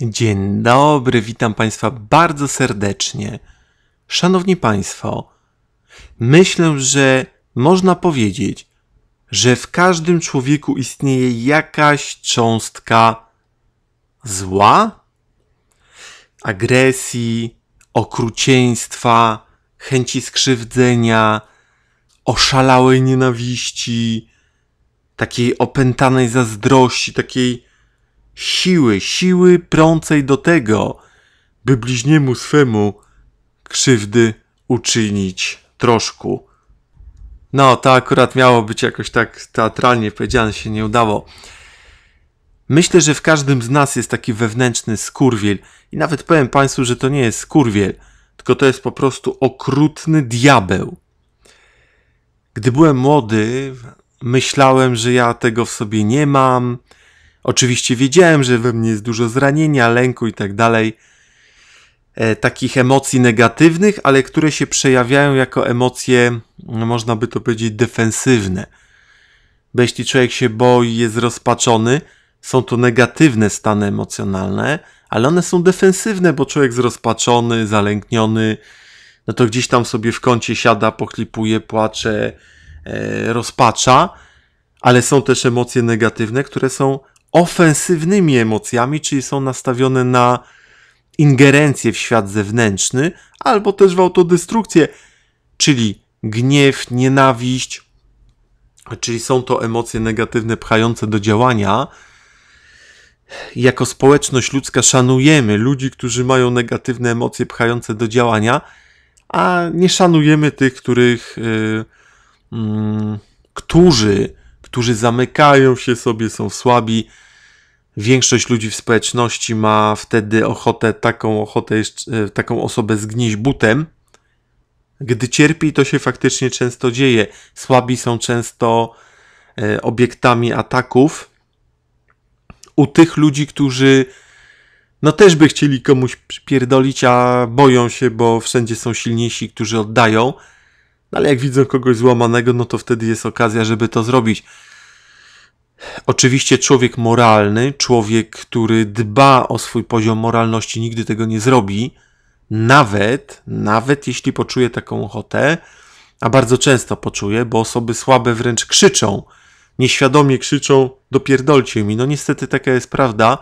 Dzień dobry, witam Państwa bardzo serdecznie. Szanowni Państwo, myślę, że można powiedzieć, że w każdym człowieku istnieje jakaś cząstka zła, agresji, okrucieństwa, chęci skrzywdzenia, oszalałej nienawiści, takiej opętanej zazdrości, takiej siły, siły prącej do tego, by bliźniemu swemu krzywdy uczynić troszku. No, to akurat miało być jakoś tak teatralnie powiedziane, się nie udało. Myślę, że w każdym z nas jest taki wewnętrzny skurwiel. I nawet powiem Państwu, że to nie jest skurwiel, tylko to jest po prostu okrutny diabeł. Gdy byłem młody, myślałem, że ja tego w sobie nie mam, Oczywiście wiedziałem, że we mnie jest dużo zranienia, lęku i tak dalej, e, takich emocji negatywnych, ale które się przejawiają jako emocje, no, można by to powiedzieć, defensywne. Bo jeśli człowiek się boi, jest rozpaczony, są to negatywne stany emocjonalne, ale one są defensywne, bo człowiek zrozpaczony, zalękniony, no to gdzieś tam sobie w kącie siada, pochlipuje, płacze, e, rozpacza, ale są też emocje negatywne, które są ofensywnymi emocjami, czyli są nastawione na ingerencję w świat zewnętrzny, albo też w autodestrukcję, czyli gniew, nienawiść, czyli są to emocje negatywne pchające do działania. Jako społeczność ludzka szanujemy ludzi, którzy mają negatywne emocje pchające do działania, a nie szanujemy tych, których, yy, yy, którzy którzy zamykają się sobie, są słabi. Większość ludzi w społeczności ma wtedy ochotę, taką ochotę, e, taką osobę zgnieść butem. Gdy cierpi, to się faktycznie często dzieje. Słabi są często e, obiektami ataków u tych ludzi, którzy no też by chcieli komuś przypierdolić, a boją się, bo wszędzie są silniejsi, którzy oddają. No ale jak widzę kogoś złamanego, no to wtedy jest okazja, żeby to zrobić. Oczywiście człowiek moralny, człowiek, który dba o swój poziom moralności, nigdy tego nie zrobi, nawet, nawet jeśli poczuje taką ochotę, a bardzo często poczuje, bo osoby słabe wręcz krzyczą, nieświadomie krzyczą, dopierdolcie mi. No niestety taka jest prawda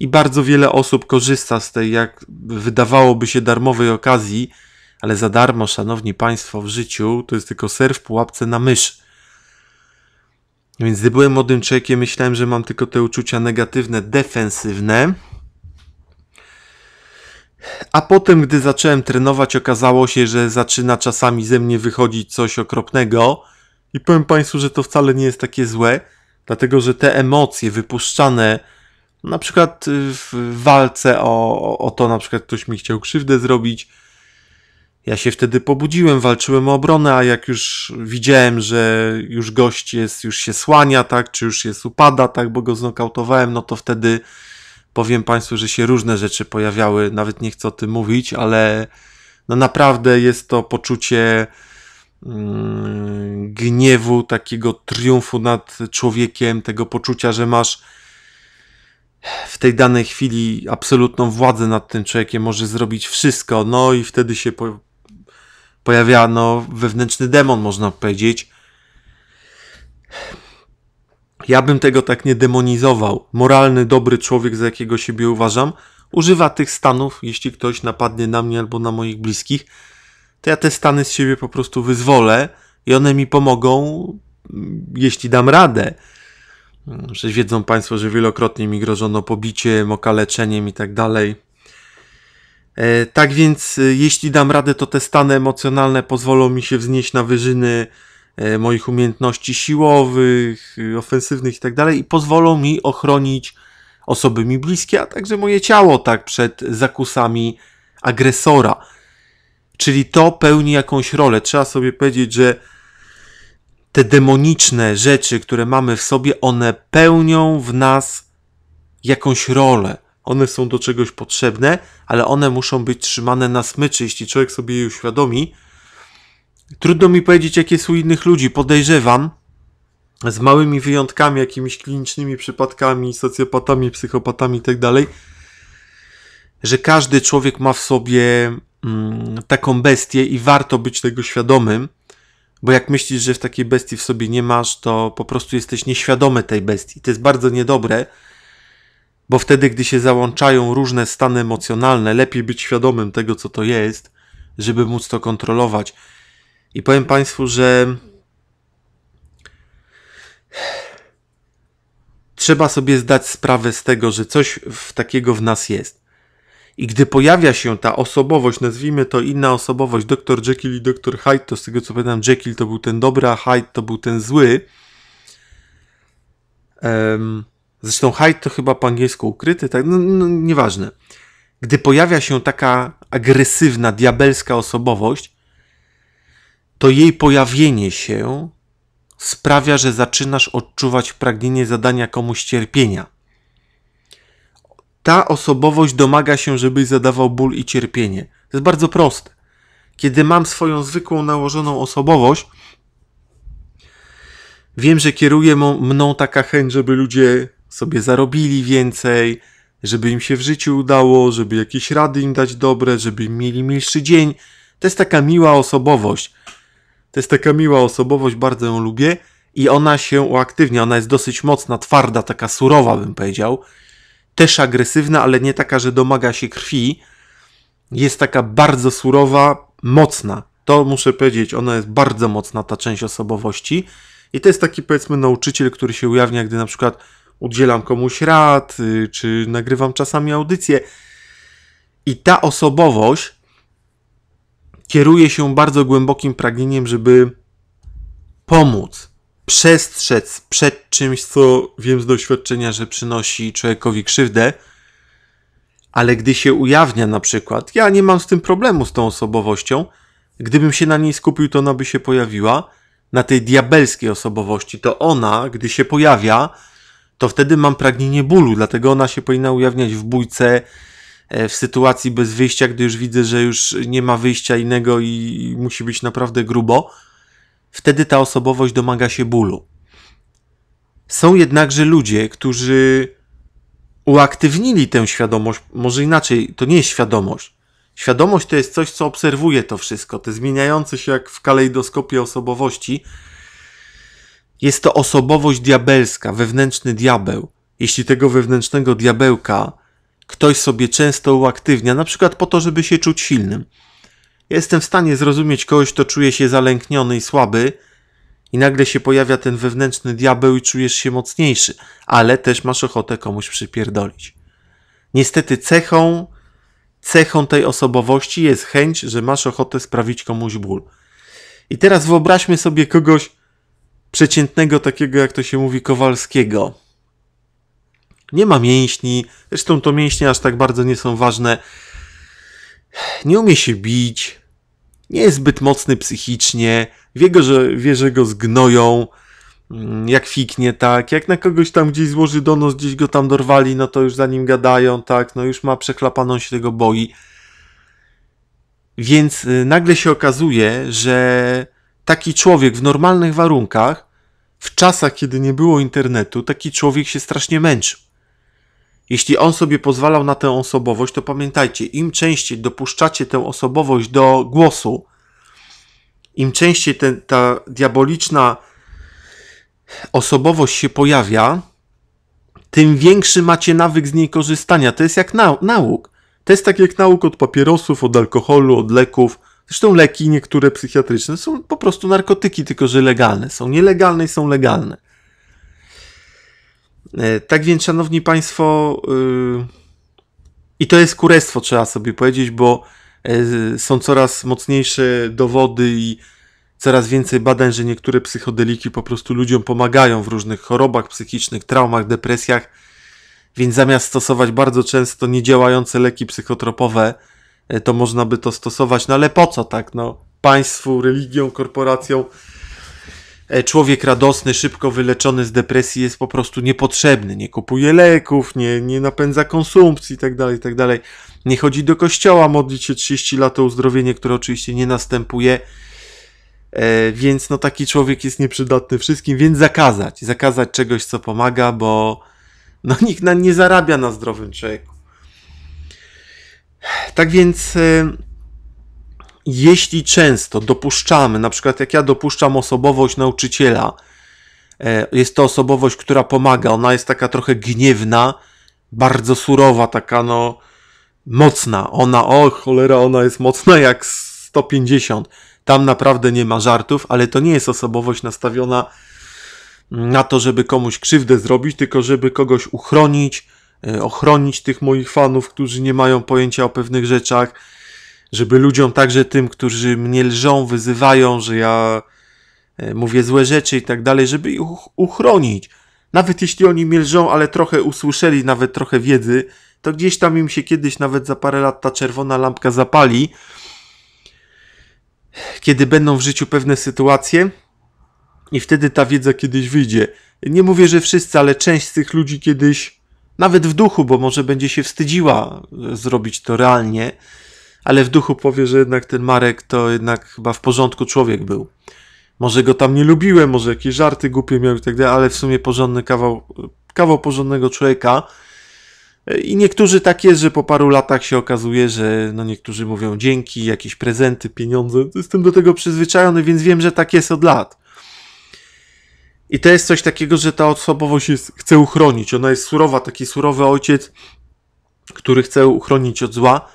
i bardzo wiele osób korzysta z tej, jak wydawałoby się, darmowej okazji, ale za darmo, szanowni państwo, w życiu to jest tylko ser w pułapce na mysz. Więc gdy byłem młodym człowiekiem, myślałem, że mam tylko te uczucia negatywne, defensywne. A potem, gdy zacząłem trenować, okazało się, że zaczyna czasami ze mnie wychodzić coś okropnego. I powiem Państwu, że to wcale nie jest takie złe, dlatego że te emocje wypuszczane, na przykład w walce o, o to, na przykład ktoś mi chciał krzywdę zrobić, ja się wtedy pobudziłem, walczyłem o obronę, a jak już widziałem, że już gość jest, już się słania, tak, czy już jest upada, tak, bo go znokautowałem, no to wtedy powiem Państwu, że się różne rzeczy pojawiały, nawet nie chcę o tym mówić, ale no naprawdę jest to poczucie mm, gniewu, takiego triumfu nad człowiekiem, tego poczucia, że masz w tej danej chwili absolutną władzę nad tym człowiekiem, może zrobić wszystko, no i wtedy się pojawia no, wewnętrzny demon, można powiedzieć. Ja bym tego tak nie demonizował. Moralny, dobry człowiek, za jakiego siebie uważam, używa tych stanów, jeśli ktoś napadnie na mnie albo na moich bliskich, to ja te stany z siebie po prostu wyzwolę i one mi pomogą, mm, jeśli dam radę. Mm, przecież wiedzą Państwo, że wielokrotnie mi grożono pobiciem, okaleczeniem i tak dalej. E, tak więc, e, jeśli dam radę, to te stany emocjonalne pozwolą mi się wznieść na wyżyny e, moich umiejętności siłowych, ofensywnych itd. Tak i pozwolą mi ochronić osoby mi bliskie, a także moje ciało, tak, przed zakusami agresora. Czyli to pełni jakąś rolę. Trzeba sobie powiedzieć, że te demoniczne rzeczy, które mamy w sobie, one pełnią w nas jakąś rolę one są do czegoś potrzebne, ale one muszą być trzymane na smyczy, jeśli człowiek sobie je uświadomi. Trudno mi powiedzieć, jakie są innych ludzi. Podejrzewam, z małymi wyjątkami, jakimiś klinicznymi przypadkami, socjopatami, psychopatami itd., tak że każdy człowiek ma w sobie mm, taką bestię i warto być tego świadomym, bo jak myślisz, że w takiej bestii w sobie nie masz, to po prostu jesteś nieświadomy tej bestii. To jest bardzo niedobre bo wtedy, gdy się załączają różne stany emocjonalne, lepiej być świadomym tego, co to jest, żeby móc to kontrolować. I powiem Państwu, że trzeba sobie zdać sprawę z tego, że coś takiego w nas jest. I gdy pojawia się ta osobowość, nazwijmy to inna osobowość, dr Jekyll i dr Hyde, to z tego co pamiętam, Jekyll to był ten dobry, a Hyde to był ten zły. Um, Zresztą hide to chyba po angielsku ukryty, tak, no, no, nieważne. Gdy pojawia się taka agresywna, diabelska osobowość, to jej pojawienie się sprawia, że zaczynasz odczuwać pragnienie zadania komuś cierpienia. Ta osobowość domaga się, żebyś zadawał ból i cierpienie. To jest bardzo proste. Kiedy mam swoją zwykłą, nałożoną osobowość, wiem, że kieruje mną taka chęć, żeby ludzie sobie zarobili więcej, żeby im się w życiu udało, żeby jakieś rady im dać dobre, żeby im mieli milszy dzień. To jest taka miła osobowość. To jest taka miła osobowość, bardzo ją lubię i ona się uaktywnia. Ona jest dosyć mocna, twarda, taka surowa, bym powiedział. Też agresywna, ale nie taka, że domaga się krwi. Jest taka bardzo surowa, mocna. To muszę powiedzieć, ona jest bardzo mocna, ta część osobowości. I to jest taki, powiedzmy, nauczyciel, który się ujawnia, gdy na przykład udzielam komuś rad, y, czy nagrywam czasami audycje. I ta osobowość kieruje się bardzo głębokim pragnieniem, żeby pomóc, przestrzec przed czymś, co wiem z doświadczenia, że przynosi człowiekowi krzywdę. Ale gdy się ujawnia na przykład, ja nie mam z tym problemu z tą osobowością, gdybym się na niej skupił, to ona by się pojawiła, na tej diabelskiej osobowości, to ona, gdy się pojawia, to wtedy mam pragnienie bólu, dlatego ona się powinna ujawniać w bójce, e, w sytuacji bez wyjścia, gdy już widzę, że już nie ma wyjścia innego i musi być naprawdę grubo. Wtedy ta osobowość domaga się bólu. Są jednakże ludzie, którzy uaktywnili tę świadomość, może inaczej, to nie jest świadomość. Świadomość to jest coś, co obserwuje to wszystko, te zmieniające się jak w kalejdoskopie osobowości, jest to osobowość diabelska, wewnętrzny diabeł. Jeśli tego wewnętrznego diabełka ktoś sobie często uaktywnia, na przykład po to, żeby się czuć silnym. Jestem w stanie zrozumieć kogoś, kto czuje się zalękniony i słaby, i nagle się pojawia ten wewnętrzny diabeł i czujesz się mocniejszy, ale też masz ochotę komuś przypierdolić. Niestety cechą, cechą tej osobowości jest chęć, że masz ochotę sprawić komuś ból. I teraz wyobraźmy sobie kogoś, przeciętnego takiego, jak to się mówi, Kowalskiego. Nie ma mięśni, zresztą to mięśnie aż tak bardzo nie są ważne. Nie umie się bić, nie jest zbyt mocny psychicznie, wie, go, że, wie że go zgnoją, mm, jak fiknie, tak, jak na kogoś tam gdzieś złoży donos, gdzieś go tam dorwali, no to już za nim gadają, tak, no już ma przeklapaną się tego boi. Więc y, nagle się okazuje, że taki człowiek w normalnych warunkach, w czasach, kiedy nie było internetu, taki człowiek się strasznie męczył. Jeśli on sobie pozwalał na tę osobowość, to pamiętajcie, im częściej dopuszczacie tę osobowość do głosu, im częściej ta diaboliczna osobowość się pojawia, tym większy macie nawyk z niej korzystania. To jest jak nau nauk. To jest tak jak nauk od papierosów, od alkoholu, od leków, Zresztą leki niektóre psychiatryczne są po prostu narkotyki, tylko że legalne. Są nielegalne i są legalne. E, tak więc, szanowni państwo, y, i to jest kurestwo, trzeba sobie powiedzieć, bo e, są coraz mocniejsze dowody i coraz więcej badań, że niektóre psychodeliki po prostu ludziom pomagają w różnych chorobach psychicznych, traumach, depresjach. Więc zamiast stosować bardzo często niedziałające leki psychotropowe, E, to można by to stosować, no ale po co tak, no? Państwu, religią, korporacją e, człowiek radosny, szybko wyleczony z depresji jest po prostu niepotrzebny. Nie kupuje leków, nie, nie napędza konsumpcji itd., tak itd. Tak nie chodzi do kościoła modlić się 30 lat o uzdrowienie, które oczywiście nie następuje. E, więc no taki człowiek jest nieprzydatny wszystkim, więc zakazać. Zakazać czegoś, co pomaga, bo no nikt na, nie zarabia na zdrowym człowieku. Tak więc, y, jeśli często dopuszczamy, na przykład jak ja dopuszczam osobowość nauczyciela, e, jest to osobowość, która pomaga, ona jest taka trochę gniewna, bardzo surowa, taka no mocna. Ona, o cholera, ona jest mocna jak 150. Tam naprawdę nie ma żartów, ale to nie jest osobowość nastawiona na to, żeby komuś krzywdę zrobić, tylko żeby kogoś uchronić, E, ochronić tych moich fanów, którzy nie mają pojęcia o pewnych rzeczach, żeby ludziom, także tym, którzy mnie lżą, wyzywają, że ja e, mówię złe rzeczy i tak dalej, żeby ich uchronić. Nawet jeśli oni mnie lżą, ale trochę usłyszeli, nawet trochę wiedzy, to gdzieś tam im się kiedyś, nawet za parę lat, ta czerwona lampka zapali. Kiedy będą w życiu pewne sytuacje, i wtedy ta wiedza kiedyś wyjdzie. Nie mówię, że wszyscy, ale część z tych ludzi kiedyś nawet w duchu, bo może będzie się wstydziła e, zrobić to realnie, ale w duchu powie, że jednak ten Marek to jednak chyba w porządku człowiek był. Może go tam nie lubiłem, może jakieś żarty głupie miał i tak dalej, ale w sumie porządny kawał, e, kawał porządnego człowieka. E, I niektórzy tak jest, że po paru latach się okazuje, że no niektórzy mówią dzięki, jakieś prezenty, pieniądze. Jestem do tego przyzwyczajony, więc wiem, że tak jest od lat. I to jest coś takiego, że ta osobowość jest, chce uchronić. Ona jest surowa, taki surowy ojciec, który chce uchronić od zła.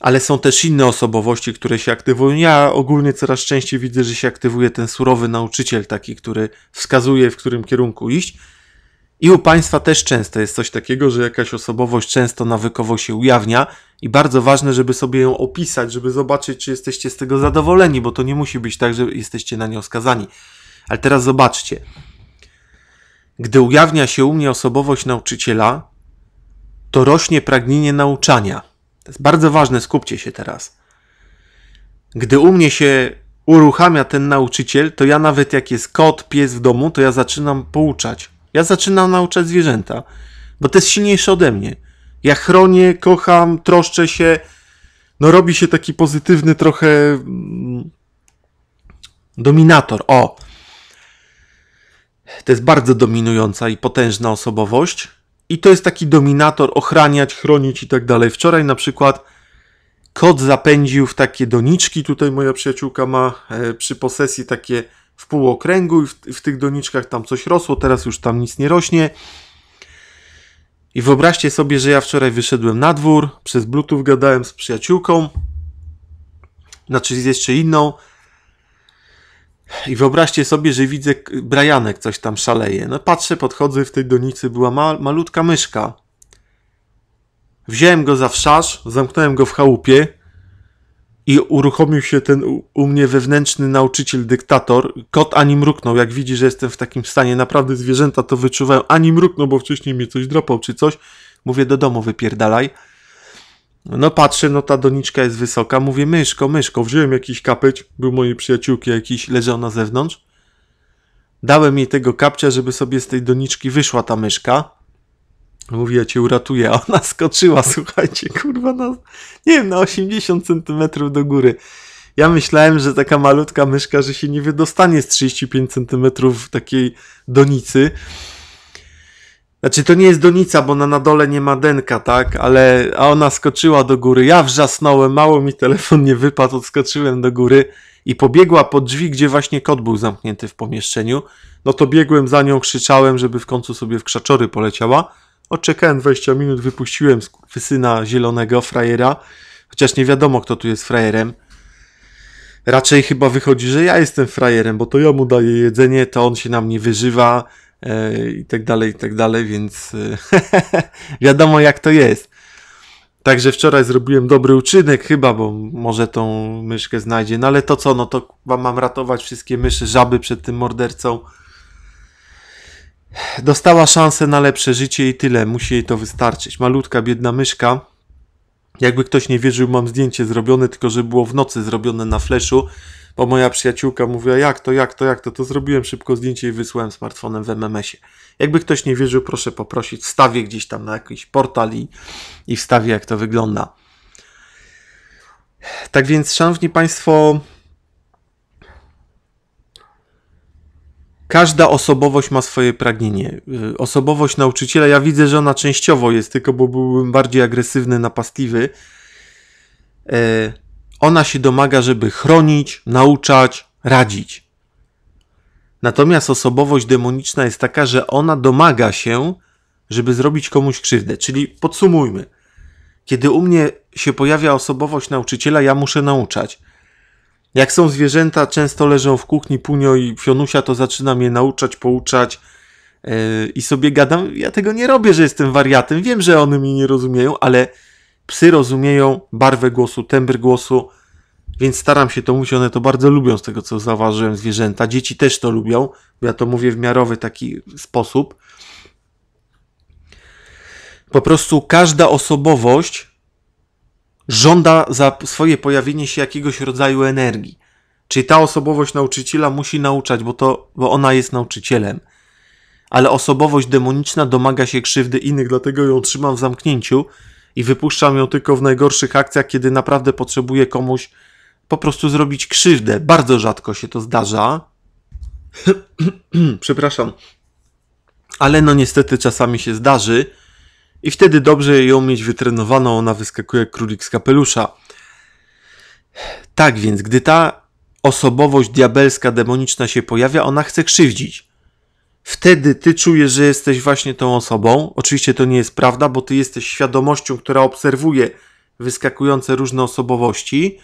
Ale są też inne osobowości, które się aktywują. Ja ogólnie coraz częściej widzę, że się aktywuje ten surowy nauczyciel, taki, który wskazuje, w którym kierunku iść. I u państwa też często jest coś takiego, że jakaś osobowość często nawykowo się ujawnia i bardzo ważne, żeby sobie ją opisać, żeby zobaczyć, czy jesteście z tego zadowoleni, bo to nie musi być tak, że jesteście na nią skazani. Ale teraz zobaczcie. Gdy ujawnia się u mnie osobowość nauczyciela, to rośnie pragnienie nauczania. To jest bardzo ważne, skupcie się teraz. Gdy u mnie się uruchamia ten nauczyciel, to ja nawet jak jest kot, pies w domu, to ja zaczynam pouczać. Ja zaczynam nauczać zwierzęta, bo to jest silniejsze ode mnie. Ja chronię, kocham, troszczę się. No robi się taki pozytywny trochę mm, dominator. O, to jest bardzo dominująca i potężna osobowość. I to jest taki dominator, ochraniać, chronić i tak dalej. Wczoraj na przykład kot zapędził w takie doniczki, tutaj moja przyjaciółka ma e, przy posesji takie w półokręgu i w, w tych doniczkach tam coś rosło, teraz już tam nic nie rośnie. I wyobraźcie sobie, że ja wczoraj wyszedłem na dwór, przez Bluetooth gadałem z przyjaciółką, znaczy z jeszcze inną, i wyobraźcie sobie, że widzę Brajanek coś tam szaleje. No patrzę, podchodzę, w tej donicy była ma malutka myszka. Wziąłem go za wszasz, zamknąłem go w chałupie i uruchomił się ten u, u mnie wewnętrzny nauczyciel, dyktator. Kot ani mruknął, jak widzi, że jestem w takim stanie. Naprawdę zwierzęta to wyczuwają. Ani mruknął, bo wcześniej mnie coś drapał czy coś. Mówię, do domu wypierdalaj. No patrzę, no ta doniczka jest wysoka. Mówię, myszko, myszko, wziąłem jakiś kapeć, był mojej przyjaciółki jakiś, leżał na zewnątrz. Dałem jej tego kapcia, żeby sobie z tej doniczki wyszła ta myszka. Mówię, ja cię uratuję, a ona skoczyła, słuchajcie, kurwa, na, nie wiem, na 80 centymetrów do góry. Ja myślałem, że taka malutka myszka, że się nie wydostanie z 35 centymetrów takiej donicy. Znaczy to nie jest donica, bo na dole nie ma denka, tak? Ale a ona skoczyła do góry. Ja wrzasnąłem, mało mi telefon nie wypadł, odskoczyłem do góry i pobiegła pod drzwi, gdzie właśnie kot był zamknięty w pomieszczeniu. No to biegłem za nią, krzyczałem, żeby w końcu sobie w krzaczory poleciała. Odczekałem 20 minut, wypuściłem syna zielonego frajera, chociaż nie wiadomo kto tu jest frajerem. Raczej chyba wychodzi, że ja jestem frajerem, bo to ja mu daję jedzenie, to on się na mnie wyżywa E, i tak dalej, i tak dalej, więc e, wiadomo jak to jest. Także wczoraj zrobiłem dobry uczynek chyba, bo może tą myszkę znajdzie. No ale to co, no to mam ratować wszystkie myszy, żaby przed tym mordercą. Dostała szansę na lepsze życie i tyle, musi jej to wystarczyć. Malutka, biedna myszka. Jakby ktoś nie wierzył, mam zdjęcie zrobione, tylko że było w nocy zrobione na fleszu bo moja przyjaciółka mówiła, jak to, jak to, jak to, to zrobiłem szybko zdjęcie i wysłałem smartfonem w MMS-ie. Jakby ktoś nie wierzył, proszę poprosić, wstawię gdzieś tam na jakiś portal i, i wstawię, jak to wygląda. Tak więc, szanowni Państwo, każda osobowość ma swoje pragnienie. Y, osobowość nauczyciela, ja widzę, że ona częściowo jest, tylko bo byłbym bardziej agresywny, napastliwy. Y, ona się domaga, żeby chronić, nauczać, radzić. Natomiast osobowość demoniczna jest taka, że ona domaga się, żeby zrobić komuś krzywdę. Czyli podsumujmy. Kiedy u mnie się pojawia osobowość nauczyciela, ja muszę nauczać. Jak są zwierzęta, często leżą w kuchni punio i fionusia, to zaczynam je nauczać, pouczać yy, i sobie gadam. Ja tego nie robię, że jestem wariatem. Wiem, że one mnie nie rozumieją, ale Psy rozumieją barwę głosu, tembr głosu, więc staram się to mówić. One to bardzo lubią, z tego co zauważyłem, zwierzęta. Dzieci też to lubią, bo ja to mówię w miarowy taki sposób. Po prostu każda osobowość żąda za swoje pojawienie się jakiegoś rodzaju energii. Czyli ta osobowość nauczyciela musi nauczać, bo, to, bo ona jest nauczycielem. Ale osobowość demoniczna domaga się krzywdy innych, dlatego ją trzymam w zamknięciu i wypuszczam ją tylko w najgorszych akcjach, kiedy naprawdę potrzebuję komuś po prostu zrobić krzywdę. Bardzo rzadko się to zdarza. Przepraszam. Ale no niestety czasami się zdarzy i wtedy dobrze ją mieć wytrenowaną, ona wyskakuje królik z kapelusza. Tak więc, gdy ta osobowość diabelska, demoniczna się pojawia, ona chce krzywdzić wtedy ty czujesz, że jesteś właśnie tą osobą. Oczywiście to nie jest prawda, bo ty jesteś świadomością, która obserwuje wyskakujące różne osobowości,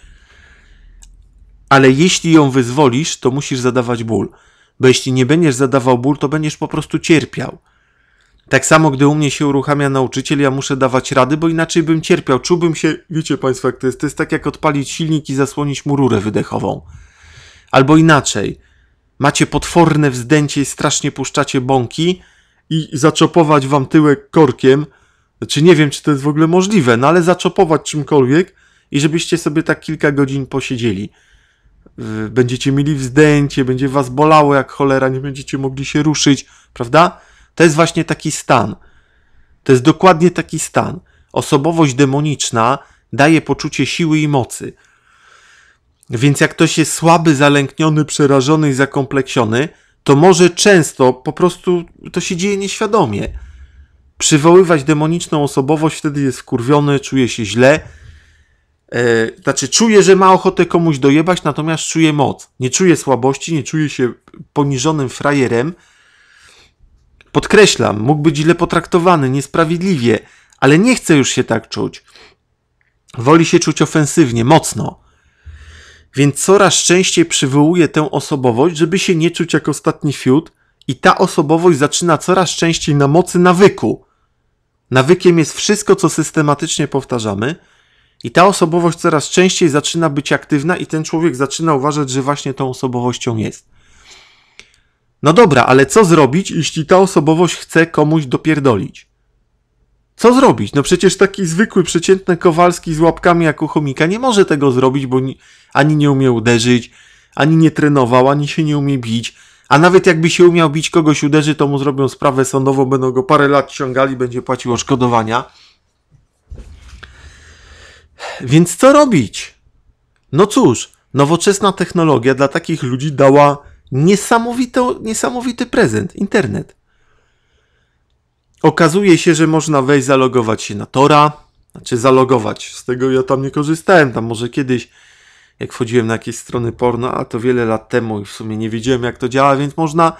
ale jeśli ją wyzwolisz, to musisz zadawać ból, bo jeśli nie będziesz zadawał ból, to będziesz po prostu cierpiał. Tak samo, gdy u mnie się uruchamia nauczyciel, ja muszę dawać rady, bo inaczej bym cierpiał. Czułbym się, wiecie Państwo, jak to jest, to jest tak jak odpalić silnik i zasłonić mu rurę wydechową. Albo inaczej, macie potworne wzdęcie i strasznie puszczacie bąki i zaczopować wam tyłek korkiem, znaczy nie wiem, czy to jest w ogóle możliwe, no ale zaczopować czymkolwiek i żebyście sobie tak kilka godzin posiedzieli. Yy, będziecie mieli wzdęcie, będzie was bolało jak cholera, nie będziecie mogli się ruszyć, prawda? To jest właśnie taki stan. To jest dokładnie taki stan. Osobowość demoniczna daje poczucie siły i mocy. Więc jak ktoś jest słaby, zalękniony, przerażony i zakompleksiony, to może często po prostu to się dzieje nieświadomie. Przywoływać demoniczną osobowość, wtedy jest wkurwiony, czuje się źle. E, znaczy, czuje, że ma ochotę komuś dojebać, natomiast czuje moc. Nie czuje słabości, nie czuje się poniżonym frajerem. Podkreślam, mógł być źle potraktowany, niesprawiedliwie, ale nie chce już się tak czuć. Woli się czuć ofensywnie, mocno więc coraz częściej przywołuje tę osobowość, żeby się nie czuć jak ostatni fiut i ta osobowość zaczyna coraz częściej na mocy nawyku. Nawykiem jest wszystko, co systematycznie powtarzamy i ta osobowość coraz częściej zaczyna być aktywna i ten człowiek zaczyna uważać, że właśnie tą osobowością jest. No dobra, ale co zrobić, jeśli ta osobowość chce komuś dopierdolić? Co zrobić? No przecież taki zwykły, przeciętny Kowalski z łapkami jak u chomika nie może tego zrobić, bo ani nie umie uderzyć, ani nie trenował, ani się nie umie bić. A nawet jakby się umiał bić, kogoś uderzy, to mu zrobią sprawę sądową, będą go parę lat ciągali, będzie płacił odszkodowania. Więc co robić? No cóż, nowoczesna technologia dla takich ludzi dała niesamowity prezent internet. Okazuje się, że można wejść, zalogować się na Tora, znaczy zalogować. Z tego ja tam nie korzystałem, tam może kiedyś jak wchodziłem na jakieś strony porno, a to wiele lat temu i w sumie nie wiedziałem jak to działa, więc można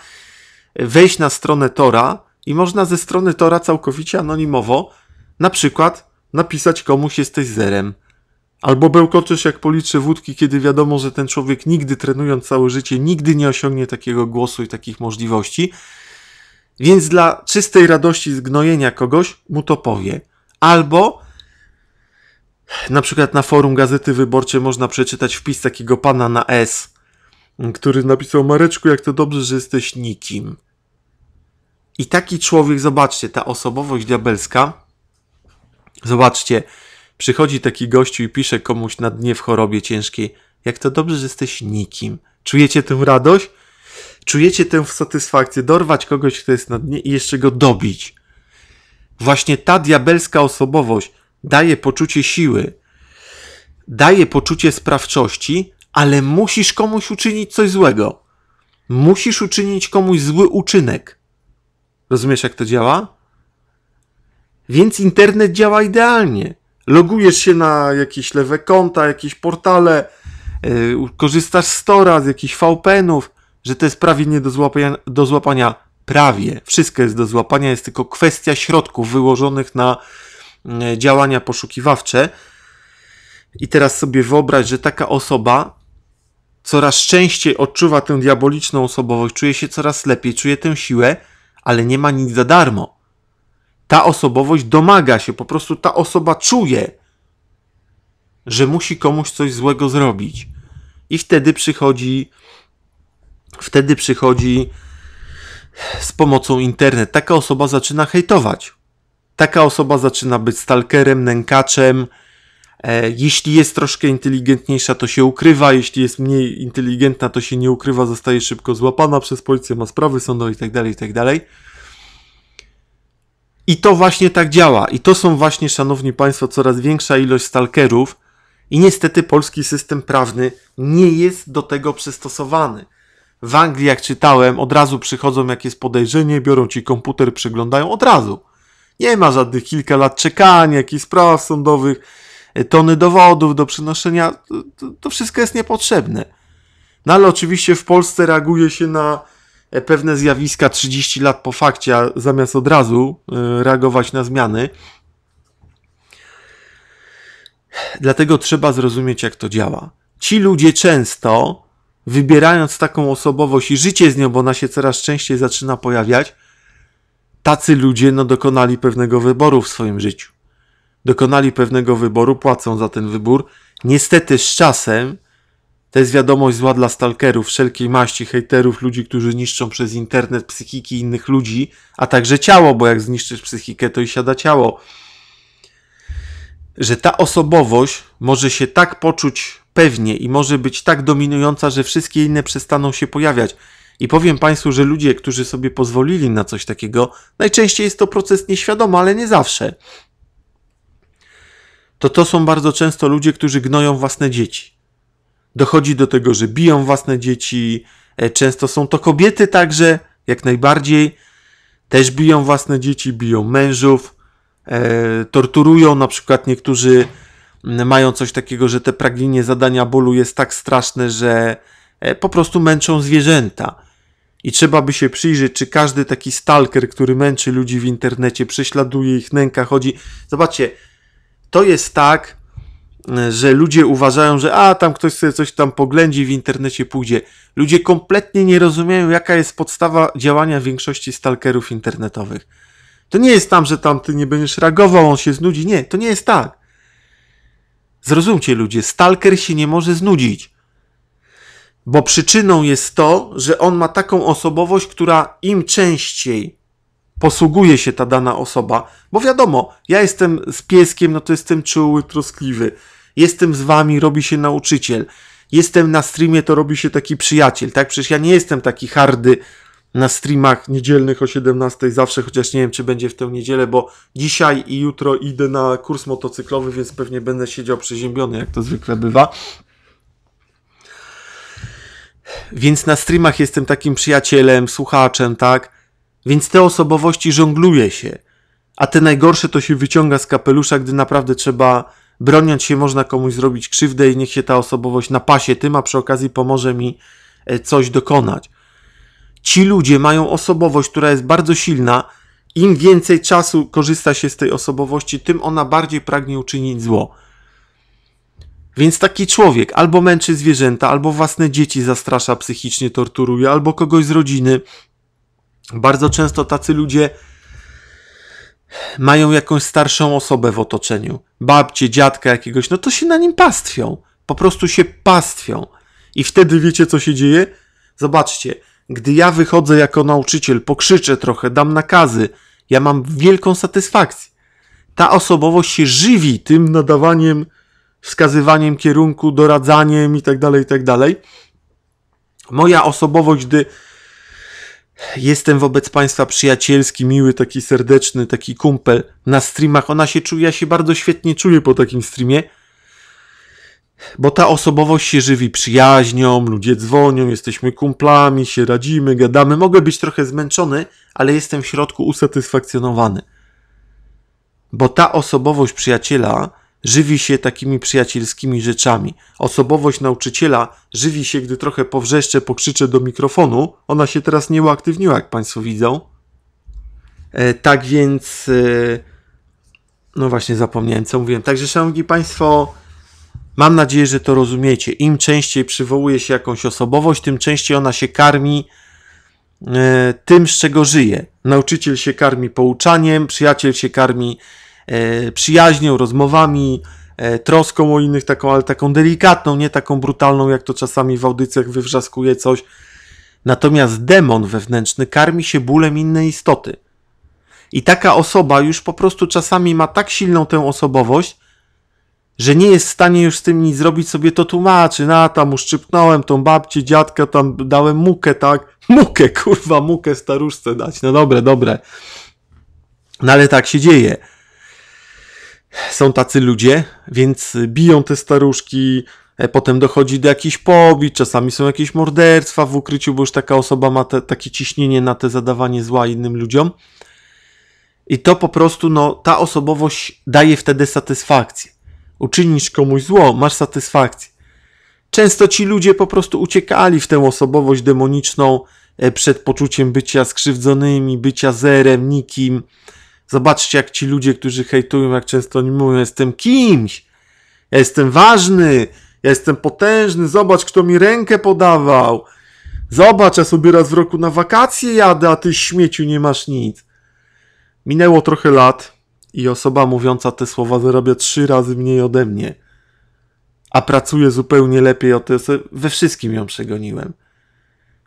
wejść na stronę Tora i można ze strony Tora całkowicie anonimowo na przykład napisać komuś jesteś zerem. Albo bełkoczysz jak policzy wódki, kiedy wiadomo, że ten człowiek nigdy trenując całe życie, nigdy nie osiągnie takiego głosu i takich możliwości. Więc dla czystej radości zgnojenia kogoś mu to powie. Albo na przykład na forum Gazety Wyborczej można przeczytać wpis takiego pana na S, który napisał Mareczku, jak to dobrze, że jesteś nikim. I taki człowiek, zobaczcie, ta osobowość diabelska, zobaczcie, przychodzi taki gościu i pisze komuś na dnie w chorobie ciężkiej, jak to dobrze, że jesteś nikim. Czujecie tę radość? Czujecie tę satysfakcję dorwać kogoś, kto jest na dnie i jeszcze go dobić. Właśnie ta diabelska osobowość daje poczucie siły, daje poczucie sprawczości, ale musisz komuś uczynić coś złego. Musisz uczynić komuś zły uczynek. Rozumiesz, jak to działa? Więc internet działa idealnie. Logujesz się na jakieś lewe konta, jakieś portale, yy, korzystasz z Tora, z jakichś VPN-ów, że to jest prawie nie do złapania, do złapania. Prawie. Wszystko jest do złapania, jest tylko kwestia środków wyłożonych na E, działania poszukiwawcze. I teraz sobie wyobraź, że taka osoba coraz częściej odczuwa tę diaboliczną osobowość, czuje się coraz lepiej, czuje tę siłę, ale nie ma nic za darmo. Ta osobowość domaga się, po prostu ta osoba czuje, że musi komuś coś złego zrobić. I wtedy przychodzi, wtedy przychodzi z pomocą internet. Taka osoba zaczyna hejtować taka osoba zaczyna być stalkerem, nękaczem. E, jeśli jest troszkę inteligentniejsza, to się ukrywa, jeśli jest mniej inteligentna, to się nie ukrywa, zostaje szybko złapana przez policję, ma sprawy sądowe itd., tak itd. Tak I to właśnie tak działa. I to są właśnie, szanowni państwo, coraz większa ilość stalkerów. I niestety polski system prawny nie jest do tego przystosowany. W Anglii, jak czytałem, od razu przychodzą, jakieś jest podejrzenie, biorą ci komputer, przeglądają od razu. Nie ma żadnych kilka lat czekania, jakichś spraw sądowych, e, tony dowodów do przynoszenia. To, to wszystko jest niepotrzebne. No ale oczywiście w Polsce reaguje się na e, pewne zjawiska 30 lat po fakcie, zamiast od razu e, reagować na zmiany. Dlatego trzeba zrozumieć, jak to działa. Ci ludzie często, wybierając taką osobowość i życie z nią, bo ona się coraz częściej zaczyna pojawiać, tacy ludzie no, dokonali pewnego wyboru w swoim życiu. Dokonali pewnego wyboru, płacą za ten wybór. Niestety z czasem to jest wiadomość zła dla stalkerów, wszelkiej maści, hejterów, ludzi, którzy niszczą przez internet psychiki innych ludzi, a także ciało, bo jak zniszczysz psychikę, to i siada ciało. Że ta osobowość może się tak poczuć pewnie i może być tak dominująca, że wszystkie inne przestaną się pojawiać. I powiem Państwu, że ludzie, którzy sobie pozwolili na coś takiego, najczęściej jest to proces nieświadomy, ale nie zawsze. To to są bardzo często ludzie, którzy gnoją własne dzieci. Dochodzi do tego, że biją własne dzieci. E, często są to kobiety także, jak najbardziej. Też biją własne dzieci, biją mężów, e, torturują. Na przykład niektórzy mają coś takiego, że te pragnienie zadania bólu jest tak straszne, że e, po prostu męczą zwierzęta. I trzeba by się przyjrzeć, czy każdy taki stalker, który męczy ludzi w internecie, prześladuje ich, nęka, chodzi. Zobaczcie, to jest tak, e, że ludzie uważają, że a tam ktoś sobie coś tam poględzi w internecie pójdzie. Ludzie kompletnie nie rozumieją, jaka jest podstawa działania większości stalkerów internetowych. To nie jest tam, że tam ty nie będziesz reagował, on się znudzi. Nie, to nie jest tak. Zrozumcie ludzie, stalker się nie może znudzić. Bo przyczyną jest to, że on ma taką osobowość, która im częściej posługuje się ta dana osoba, bo wiadomo, ja jestem z pieskiem, no to jestem czuły, troskliwy. Jestem z wami, robi się nauczyciel. Jestem na streamie, to robi się taki przyjaciel, tak? Przecież ja nie jestem taki hardy na streamach niedzielnych o 17 zawsze, chociaż nie wiem, czy będzie w tę niedzielę, bo dzisiaj i jutro idę na kurs motocyklowy, więc pewnie będę siedział przeziębiony, jak to zwykle bywa. Więc na streamach jestem takim przyjacielem, słuchaczem, tak? Więc te osobowości żongluje się. A te najgorsze to się wyciąga z kapelusza, gdy naprawdę trzeba broniąc się można komuś zrobić krzywdę i niech się ta osobowość napasie tym, a przy okazji pomoże mi e, coś dokonać. Ci ludzie mają osobowość, która jest bardzo silna. Im więcej czasu korzysta się z tej osobowości, tym ona bardziej pragnie uczynić zło. Więc taki człowiek albo męczy zwierzęta, albo własne dzieci zastrasza, psychicznie torturuje, albo kogoś z rodziny. Bardzo często tacy ludzie mają jakąś starszą osobę w otoczeniu, babcię, dziadka jakiegoś, no to się na nim pastwią. Po prostu się pastwią. I wtedy wiecie, co się dzieje? Zobaczcie, gdy ja wychodzę jako nauczyciel, pokrzyczę trochę, dam nakazy, ja mam wielką satysfakcję. Ta osobowość się żywi tym nadawaniem wskazywaniem kierunku, doradzaniem i i tak dalej tak dalej. Moja osobowość, gdy jestem wobec Państwa przyjacielski, miły, taki serdeczny, taki kumpel na streamach, ona się czuje, ja się bardzo świetnie czuję po takim streamie, bo ta osobowość się żywi przyjaźnią, ludzie dzwonią, jesteśmy kumplami, się radzimy, gadamy. Mogę być trochę zmęczony, ale jestem w środku usatysfakcjonowany. Bo ta osobowość przyjaciela żywi się takimi przyjacielskimi rzeczami. Osobowość nauczyciela żywi się, gdy trochę powrzeszcze, pokrzyczę do mikrofonu. Ona się teraz nie uaktywniła, jak Państwo widzą. E, tak więc. E, no właśnie, zapomniałem, co mówiłem. Także, Szanowni Państwo, mam nadzieję, że to rozumiecie. Im częściej przywołuje się jakąś osobowość, tym częściej ona się karmi e, tym, z czego żyje. Nauczyciel się karmi pouczaniem, przyjaciel się karmi E, przyjaźnią, rozmowami, e, troską o innych, taką, ale taką delikatną, nie taką brutalną, jak to czasami w audycjach wywrzaskuje coś. Natomiast demon wewnętrzny karmi się bólem innej istoty. I taka osoba już po prostu czasami ma tak silną tę osobowość, że nie jest w stanie już z tym nic zrobić, sobie to tłumaczy. Na, tam uszczypnąłem tą babcię, dziadka, tam dałem mukę, tak? Mukę, kurwa, mukę staruszce dać. No dobre, dobre. No ale tak się dzieje są tacy ludzie, więc biją te staruszki, e, potem dochodzi do jakichś pobić, czasami są jakieś morderstwa w ukryciu, bo już taka osoba ma te, takie ciśnienie na te zadawanie zła innym ludziom. I to po prostu, no, ta osobowość daje wtedy satysfakcję. Uczynisz komuś zło, masz satysfakcję. Często ci ludzie po prostu uciekali w tę osobowość demoniczną e, przed poczuciem bycia skrzywdzonymi, bycia zerem, nikim, Zobaczcie, jak ci ludzie, którzy hejtują, jak często oni mówią, jestem kimś, ja jestem ważny, ja jestem potężny, zobacz, kto mi rękę podawał. Zobacz, ja sobie raz w roku na wakacje jadę, a ty śmieciu nie masz nic. Minęło trochę lat i osoba mówiąca te słowa zarabia trzy razy mniej ode mnie, a pracuje zupełnie lepiej o te we wszystkim ją przegoniłem.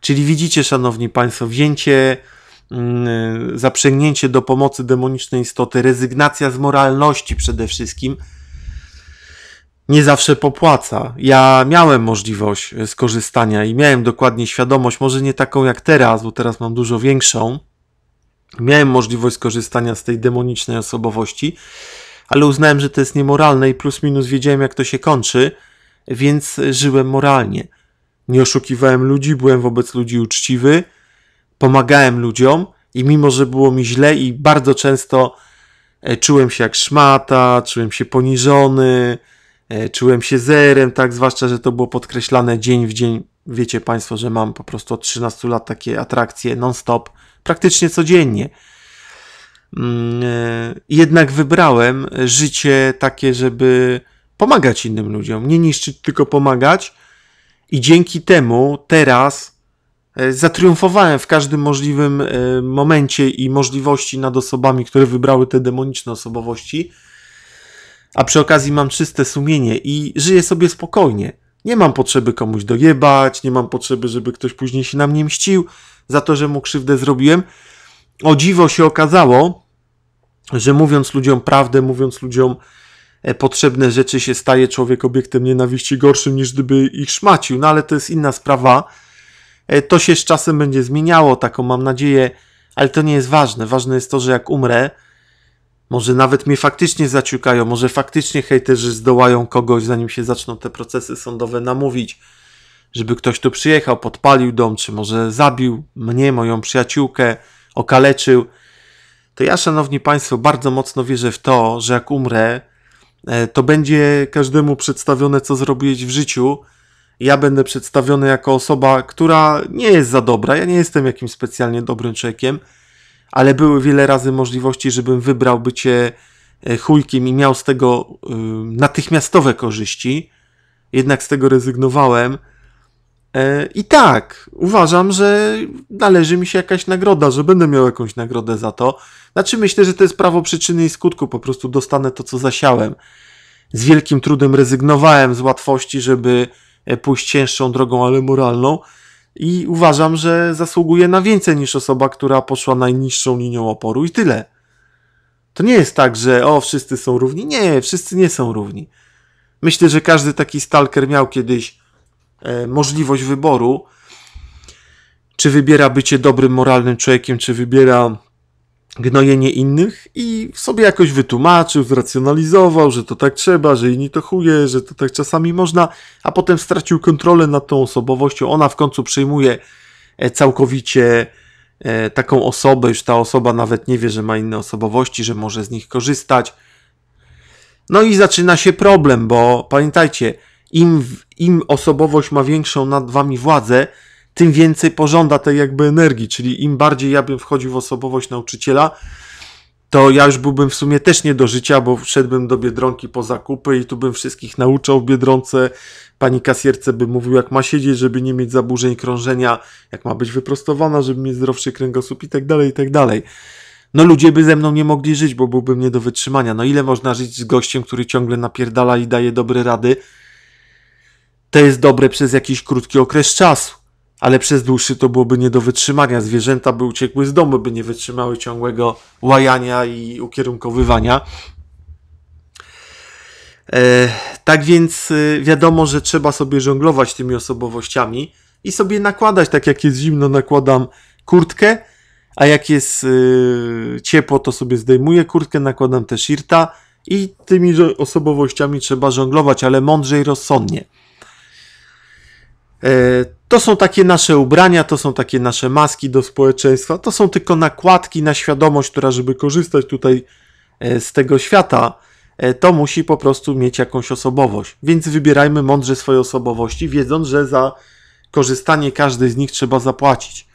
Czyli widzicie, szanowni państwo, wzięcie Y, zaprzęgnięcie do pomocy demonicznej istoty, rezygnacja z moralności przede wszystkim, nie zawsze popłaca. Ja miałem możliwość y, skorzystania i miałem dokładnie świadomość, może nie taką jak teraz, bo teraz mam dużo większą. Miałem możliwość skorzystania z tej demonicznej osobowości, ale uznałem, że to jest niemoralne i plus minus wiedziałem, jak to się kończy, więc żyłem moralnie. Nie oszukiwałem ludzi, byłem wobec ludzi uczciwy, pomagałem ludziom i mimo, że było mi źle i bardzo często e, czułem się jak szmata, czułem się poniżony, e, czułem się zerem, tak, zwłaszcza, że to było podkreślane dzień w dzień. Wiecie Państwo, że mam po prostu od 13 lat takie atrakcje non-stop, praktycznie codziennie. Mm, e, jednak wybrałem życie takie, żeby pomagać innym ludziom, nie niszczyć, tylko pomagać. I dzięki temu teraz E, zatriumfowałem w każdym możliwym e, momencie i możliwości nad osobami, które wybrały te demoniczne osobowości. A przy okazji mam czyste sumienie i żyję sobie spokojnie. Nie mam potrzeby komuś dojebać, nie mam potrzeby, żeby ktoś później się na mnie mścił za to, że mu krzywdę zrobiłem. O dziwo się okazało, że mówiąc ludziom prawdę, mówiąc ludziom e, potrzebne rzeczy, się staje człowiek obiektem nienawiści gorszym niż gdyby ich szmacił. No ale to jest inna sprawa E, to się z czasem będzie zmieniało, taką mam nadzieję, ale to nie jest ważne. Ważne jest to, że jak umrę, może nawet mnie faktycznie zaciukają, może faktycznie hejterzy zdołają kogoś, zanim się zaczną te procesy sądowe namówić, żeby ktoś tu przyjechał, podpalił dom, czy może zabił mnie, moją przyjaciółkę, okaleczył. To ja, szanowni państwo, bardzo mocno wierzę w to, że jak umrę, e, to będzie każdemu przedstawione, co zrobiłeś w życiu ja będę przedstawiony jako osoba, która nie jest za dobra. Ja nie jestem jakimś specjalnie dobrym człowiekiem, ale były wiele razy możliwości, żebym wybrał bycie e, chujkiem i miał z tego e, natychmiastowe korzyści. Jednak z tego rezygnowałem. E, I tak, uważam, że należy mi się jakaś nagroda, że będę miał jakąś nagrodę za to. Znaczy, myślę, że to jest prawo przyczyny i skutku, po prostu dostanę to, co zasiałem. Z wielkim trudem rezygnowałem z łatwości, żeby E, pójść cięższą drogą, ale moralną. I uważam, że zasługuje na więcej niż osoba, która poszła najniższą linią oporu i tyle. To nie jest tak, że o, wszyscy są równi. Nie, wszyscy nie są równi. Myślę, że każdy taki stalker miał kiedyś e, możliwość wyboru, czy wybiera bycie dobrym, moralnym człowiekiem, czy wybiera gnojenie innych i sobie jakoś wytłumaczył, zracjonalizował, że to tak trzeba, że inni to chuje, że to tak czasami można, a potem stracił kontrolę nad tą osobowością. Ona w końcu przejmuje e, całkowicie e, taką osobę, już ta osoba nawet nie wie, że ma inne osobowości, że może z nich korzystać. No i zaczyna się problem, bo pamiętajcie, im, im osobowość ma większą nad wami władzę, tym więcej pożąda tej jakby energii, czyli im bardziej ja bym wchodził w osobowość nauczyciela, to ja już byłbym w sumie też nie do życia, bo wszedłbym do Biedronki po zakupy i tu bym wszystkich nauczał w Biedronce. Pani kasierce, by mówił, jak ma siedzieć, żeby nie mieć zaburzeń krążenia, jak ma być wyprostowana, żeby mieć zdrowszy kręgosłup i tak dalej, i tak dalej. No ludzie by ze mną nie mogli żyć, bo byłbym nie do wytrzymania. No ile można żyć z gościem, który ciągle napierdala i daje dobre rady? To jest dobre przez jakiś krótki okres czasu ale przez dłuższy to byłoby nie do wytrzymania. Zwierzęta by uciekły z domu, by nie wytrzymały ciągłego łajania i ukierunkowywania. E, tak więc e, wiadomo, że trzeba sobie żonglować tymi osobowościami i sobie nakładać, tak jak jest zimno, nakładam kurtkę, a jak jest e, ciepło, to sobie zdejmuję kurtkę, nakładam też irta i tymi osobowościami trzeba żonglować, ale mądrze i rozsądnie. To są takie nasze ubrania, to są takie nasze maski do społeczeństwa, to są tylko nakładki na świadomość, która, żeby korzystać tutaj e, z tego świata, e, to musi po prostu mieć jakąś osobowość. Więc wybierajmy mądrze swoje osobowości, wiedząc, że za korzystanie każdej z nich trzeba zapłacić.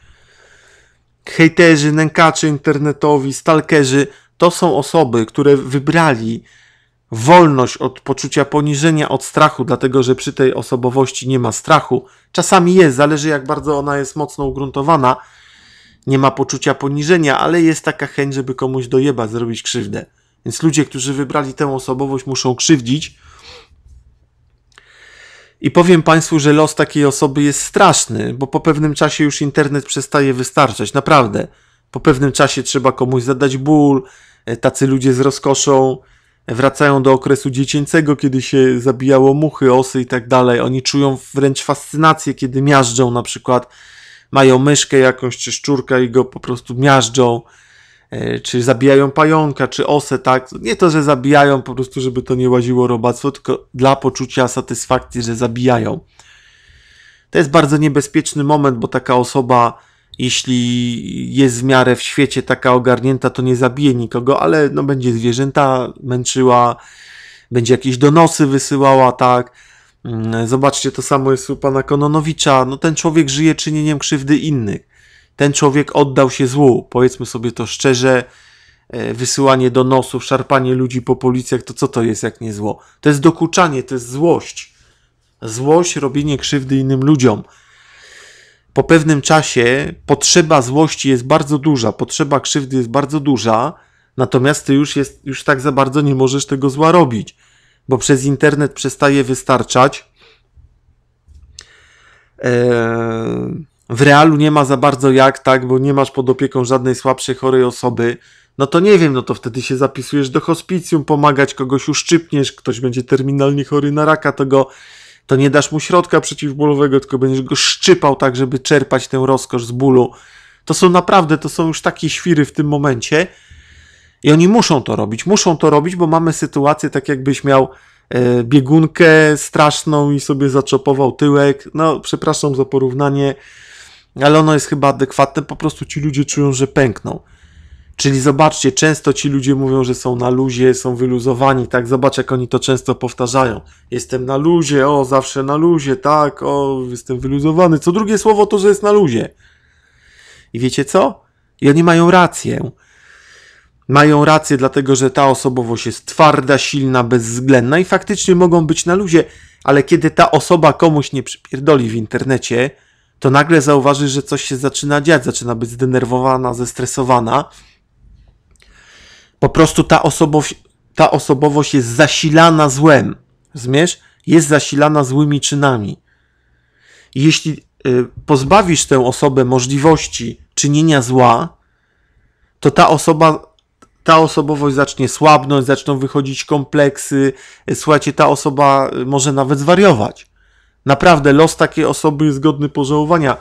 Hejterzy, nękacze internetowi, stalkerzy to są osoby, które wybrali wolność od poczucia poniżenia, od strachu, dlatego że przy tej osobowości nie ma strachu. Czasami jest, zależy jak bardzo ona jest mocno ugruntowana. Nie ma poczucia poniżenia, ale jest taka chęć, żeby komuś dojebać, zrobić krzywdę. Więc ludzie, którzy wybrali tę osobowość, muszą krzywdzić. I powiem Państwu, że los takiej osoby jest straszny, bo po pewnym czasie już internet przestaje wystarczać, naprawdę. Po pewnym czasie trzeba komuś zadać ból, e, tacy ludzie z rozkoszą wracają do okresu dziecięcego, kiedy się zabijało muchy, osy i tak dalej. Oni czują wręcz fascynację, kiedy miażdżą na przykład, mają myszkę jakąś czy szczurkę i go po prostu miażdżą, e, czy zabijają pająka, czy osę, tak? Nie to, że zabijają po prostu, żeby to nie łaziło robactwo, tylko dla poczucia satysfakcji, że zabijają. To jest bardzo niebezpieczny moment, bo taka osoba jeśli jest w miarę w świecie taka ogarnięta, to nie zabije nikogo, ale no, będzie zwierzęta męczyła, będzie jakieś donosy wysyłała, tak. Mm, zobaczcie, to samo jest u pana Kononowicza. No, ten człowiek żyje czynieniem krzywdy innych. Ten człowiek oddał się złu. Powiedzmy sobie to szczerze, e, wysyłanie donosów, szarpanie ludzi po policjach, to co to jest jak nie zło? To jest dokuczanie, to jest złość. Złość, robienie krzywdy innym ludziom po pewnym czasie potrzeba złości jest bardzo duża, potrzeba krzywdy jest bardzo duża, natomiast ty już, jest, już tak za bardzo nie możesz tego zła robić, bo przez internet przestaje wystarczać. Eee, w realu nie ma za bardzo jak, tak, bo nie masz pod opieką żadnej słabszej, chorej osoby. No to nie wiem, no to wtedy się zapisujesz do hospicjum, pomagać kogoś uszczypniesz, ktoś będzie terminalnie chory na raka, to go to nie dasz mu środka przeciwbólowego, tylko będziesz go szczypał tak, żeby czerpać tę rozkosz z bólu. To są naprawdę, to są już takie świry w tym momencie i oni muszą to robić, muszą to robić, bo mamy sytuację tak jakbyś miał e, biegunkę straszną i sobie zaczopował tyłek, no przepraszam za porównanie, ale ono jest chyba adekwatne, po prostu ci ludzie czują, że pękną. Czyli zobaczcie, często ci ludzie mówią, że są na luzie, są wyluzowani, tak? Zobacz, jak oni to często powtarzają. Jestem na luzie, o, zawsze na luzie, tak, o, jestem wyluzowany. Co drugie słowo to, że jest na luzie. I wiecie co? I oni mają rację. Mają rację, dlatego że ta osobowość jest twarda, silna, bezwzględna i faktycznie mogą być na luzie, ale kiedy ta osoba komuś nie przypierdoli w internecie, to nagle zauważy, że coś się zaczyna dziać, zaczyna być zdenerwowana, zestresowana po prostu ta osobowość, ta osobowość jest zasilana złem. Zmiesz? Jest zasilana złymi czynami. Jeśli y, pozbawisz tę osobę możliwości czynienia zła, to ta osoba, ta osobowość zacznie słabnąć, zaczną wychodzić kompleksy. Y, słuchajcie, ta osoba y, może nawet zwariować. Naprawdę, los takiej osoby jest godny pożałowania.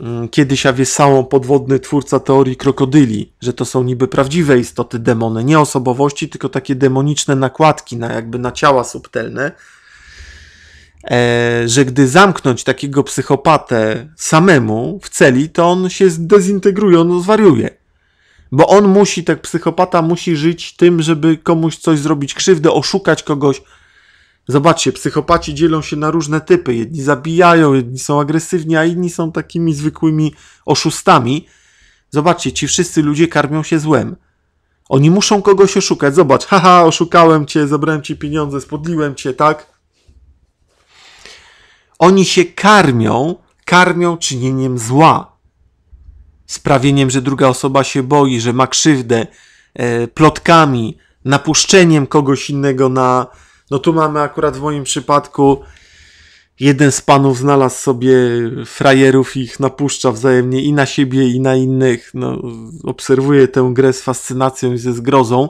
Mm, kiedyś Awiesałą podwodny twórca teorii krokodyli, że to są niby prawdziwe istoty demony, nie osobowości, tylko takie demoniczne nakładki na jakby na ciała subtelne, e, że gdy zamknąć takiego psychopatę samemu w celi, to on się zdezintegruje, on zwariuje. Bo on musi, tak psychopata musi żyć tym, żeby komuś coś zrobić krzywdę, oszukać kogoś, Zobaczcie, psychopaci dzielą się na różne typy. Jedni zabijają, jedni są agresywni, a inni są takimi zwykłymi oszustami. Zobaczcie, ci wszyscy ludzie karmią się złem. Oni muszą kogoś oszukać. Zobacz, haha, oszukałem cię, zabrałem ci pieniądze, spodliłem cię, tak? Oni się karmią, karmią czynieniem zła. Sprawieniem, że druga osoba się boi, że ma krzywdę, e, plotkami, napuszczeniem kogoś innego na, no tu mamy akurat w moim przypadku jeden z panów znalazł sobie frajerów i ich napuszcza wzajemnie i na siebie i na innych. No, obserwuję tę grę z fascynacją i ze zgrozą.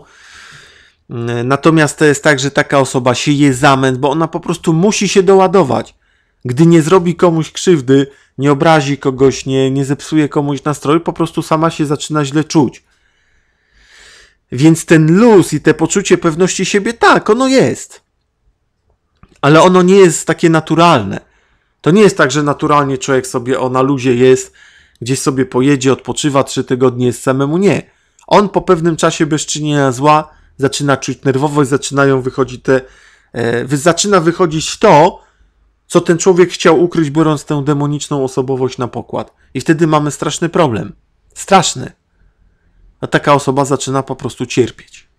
Natomiast to jest tak, że taka osoba sieje zamęt, bo ona po prostu musi się doładować. Gdy nie zrobi komuś krzywdy, nie obrazi kogoś, nie, nie zepsuje komuś nastroju, po prostu sama się zaczyna źle czuć. Więc ten luz i te poczucie pewności siebie, tak, ono jest ale ono nie jest takie naturalne. To nie jest tak, że naturalnie człowiek sobie o na luzie jest, gdzieś sobie pojedzie, odpoczywa trzy tygodnie, samemu. Nie. On po pewnym czasie bezczynienia zła zaczyna czuć nerwowość, zaczynają wychodzić te, e, zaczyna wychodzić to, co ten człowiek chciał ukryć, biorąc tę demoniczną osobowość na pokład. I wtedy mamy straszny problem. Straszny. A taka osoba zaczyna po prostu cierpieć.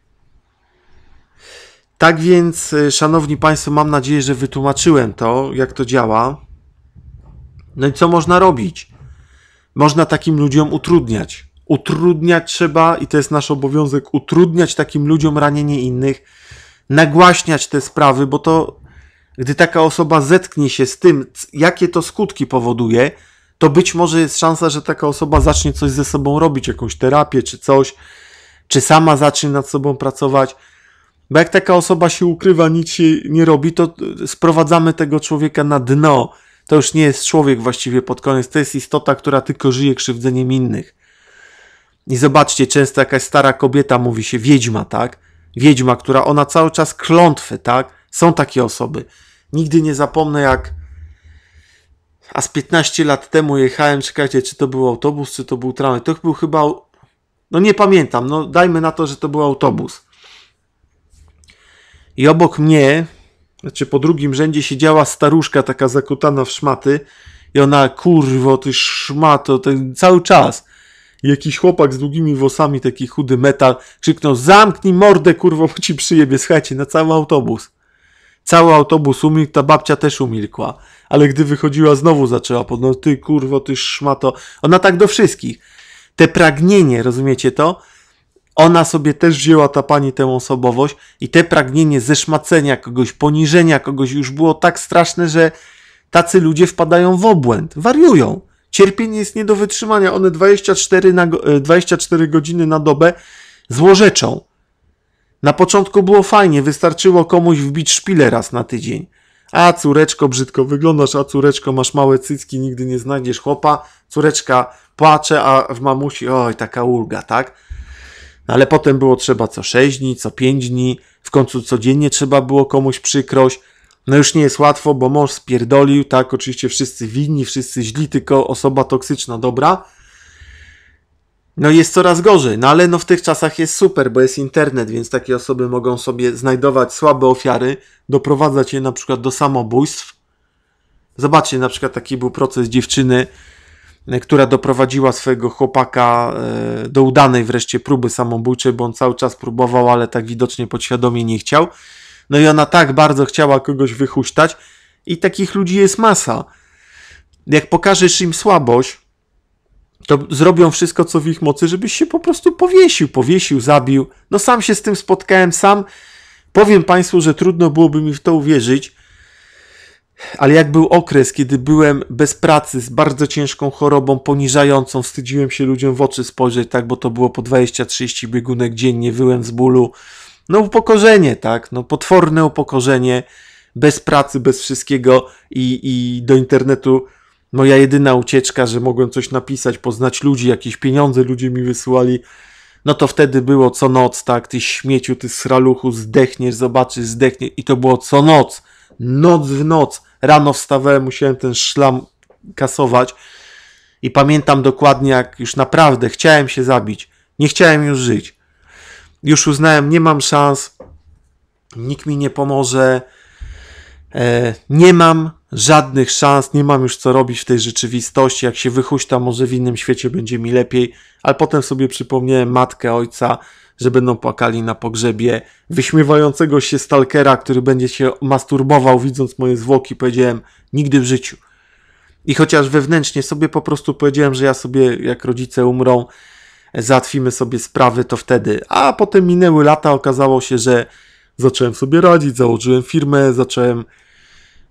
Tak więc, y, szanowni Państwo, mam nadzieję, że wytłumaczyłem to, jak to działa. No i co można robić? Można takim ludziom utrudniać. Utrudniać trzeba, i to jest nasz obowiązek, utrudniać takim ludziom ranienie innych, nagłaśniać te sprawy, bo to, gdy taka osoba zetknie się z tym, jakie to skutki powoduje, to być może jest szansa, że taka osoba zacznie coś ze sobą robić, jakąś terapię czy coś, czy sama zacznie nad sobą pracować bo jak taka osoba się ukrywa, nic się nie robi, to sprowadzamy tego człowieka na dno. To już nie jest człowiek właściwie pod koniec, to jest istota, która tylko żyje krzywdzeniem innych. I zobaczcie, często jakaś stara kobieta mówi się wiedźma, tak? Wiedźma, która ona cały czas klątwy, tak? Są takie osoby. Nigdy nie zapomnę, jak a z 15 lat temu jechałem, czekajcie, czy to był autobus, czy to był tramwaj. To był chyba, no nie pamiętam, no dajmy na to, że to był autobus. I obok mnie, znaczy po drugim rzędzie siedziała staruszka taka zakutana w szmaty i ona, kurwo, ty szmato, ten cały czas. I jakiś chłopak z długimi włosami, taki chudy metal, krzyknął, zamknij mordę, kurwo, bo ci przyjebie, słuchajcie, na cały autobus. Cały autobus umilkł, ta babcia też umilkła. Ale gdy wychodziła, znowu zaczęła podnosić, ty kurwo, ty szmato. Ona tak do wszystkich. Te pragnienie, rozumiecie to? ona sobie też wzięła ta pani tę osobowość i te pragnienie zeszmacenia kogoś, poniżenia kogoś już było tak straszne, że tacy ludzie wpadają w obłęd, wariują. Cierpienie jest nie do wytrzymania, one 24, na, 24 e, godziny na dobę złorzeczą. Na początku było fajnie, wystarczyło komuś wbić szpilę raz na tydzień. A córeczko, brzydko wyglądasz, a córeczko, masz małe cycki, nigdy nie znajdziesz chłopa. Córeczka płacze, a w mamusi, oj, taka ulga, tak? No ale potem było trzeba co 6 dni, co 5 dni, w końcu codziennie trzeba było komuś przykrość. No już nie jest łatwo, bo mąż spierdolił, tak, oczywiście wszyscy winni, wszyscy źli, tylko osoba toksyczna, dobra. No jest coraz gorzej, no ale no w tych czasach jest super, bo jest internet, więc takie osoby mogą sobie znajdować słabe ofiary, doprowadzać je na przykład do samobójstw. Zobaczcie, na przykład taki był proces dziewczyny, E, która doprowadziła swojego chłopaka e, do udanej wreszcie próby samobójczej, bo on cały czas próbował, ale tak widocznie podświadomie nie chciał. No i ona tak bardzo chciała kogoś wychuśtać, i takich ludzi jest masa. Jak pokażesz im słabość, to zrobią wszystko, co w ich mocy, żebyś się po prostu powiesił, powiesił, zabił. No sam się z tym spotkałem, sam powiem Państwu, że trudno byłoby mi w to uwierzyć, ale jak był okres, kiedy byłem bez pracy, z bardzo ciężką chorobą, poniżającą, wstydziłem się ludziom w oczy spojrzeć, tak, bo to było po 20-30 biegunek dziennie, wyłem z bólu. No upokorzenie, tak, no potworne upokorzenie, bez pracy, bez wszystkiego i, i do internetu moja jedyna ucieczka, że mogłem coś napisać, poznać ludzi, jakieś pieniądze ludzie mi wysyłali. No to wtedy było co noc, tak, ty śmieciu, ty sraluchu, zdechniesz, zobaczysz, zdechniesz i to było co noc, noc w noc rano wstawałem, musiałem ten szlam kasować i pamiętam dokładnie, jak już naprawdę chciałem się zabić. Nie chciałem już żyć. Już uznałem, nie mam szans, nikt mi nie pomoże, e, nie mam żadnych szans, nie mam już co robić w tej rzeczywistości. Jak się wychuśtam, może w innym świecie będzie mi lepiej. Ale potem sobie przypomniałem matkę, ojca, że będą płakali na pogrzebie wyśmiewającego się stalkera, który będzie się masturbował widząc moje zwłoki, powiedziałem nigdy w życiu. I chociaż wewnętrznie sobie po prostu powiedziałem, że ja sobie, jak rodzice umrą, załatwimy sobie sprawy, to wtedy. A potem minęły lata, okazało się, że zacząłem sobie radzić, założyłem firmę, zacząłem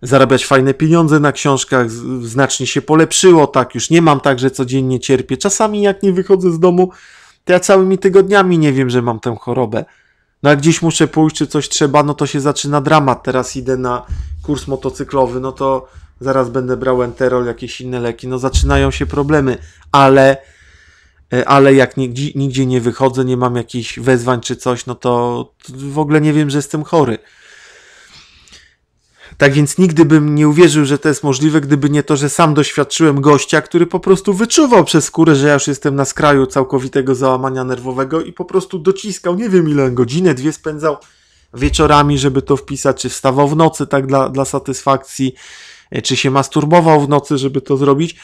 zarabiać fajne pieniądze na książkach, znacznie się polepszyło, tak, już nie mam tak, że codziennie cierpię. Czasami jak nie wychodzę z domu, to ja całymi tygodniami nie wiem, że mam tę chorobę. No jak gdzieś muszę pójść, czy coś trzeba, no to się zaczyna dramat. Teraz idę na kurs motocyklowy, no to zaraz będę brał enterol, jakieś inne leki. No zaczynają się problemy, ale, e, ale jak nigdzie, nigdzie nie wychodzę, nie mam jakichś wezwań czy coś, no to w ogóle nie wiem, że jestem chory. Tak więc nigdy bym nie uwierzył, że to jest możliwe, gdyby nie to, że sam doświadczyłem gościa, który po prostu wyczuwał przez skórę, że ja już jestem na skraju całkowitego załamania nerwowego i po prostu dociskał, nie wiem ile, godzinę, dwie spędzał wieczorami, żeby to wpisać, czy wstawał w nocy tak dla, dla satysfakcji, e, czy się masturbował w nocy, żeby to zrobić,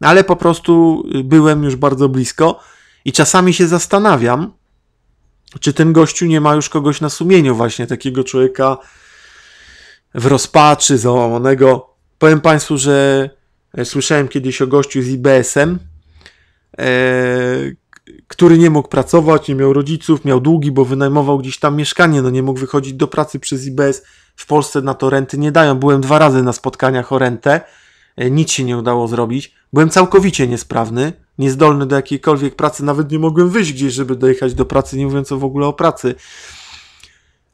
ale po prostu y, byłem już bardzo blisko i czasami się zastanawiam, czy ten gościu nie ma już kogoś na sumieniu, właśnie takiego człowieka, w rozpaczy załamanego. Powiem Państwu, że e, słyszałem kiedyś o gościu z IBS-em, e, który nie mógł pracować, nie miał rodziców, miał długi, bo wynajmował gdzieś tam mieszkanie, no nie mógł wychodzić do pracy przez IBS. W Polsce na to renty nie dają. Byłem dwa razy na spotkaniach o rentę, e, nic się nie udało zrobić. Byłem całkowicie niesprawny, niezdolny do jakiejkolwiek pracy, nawet nie mogłem wyjść gdzieś, żeby dojechać do pracy, nie mówiąc w ogóle o pracy.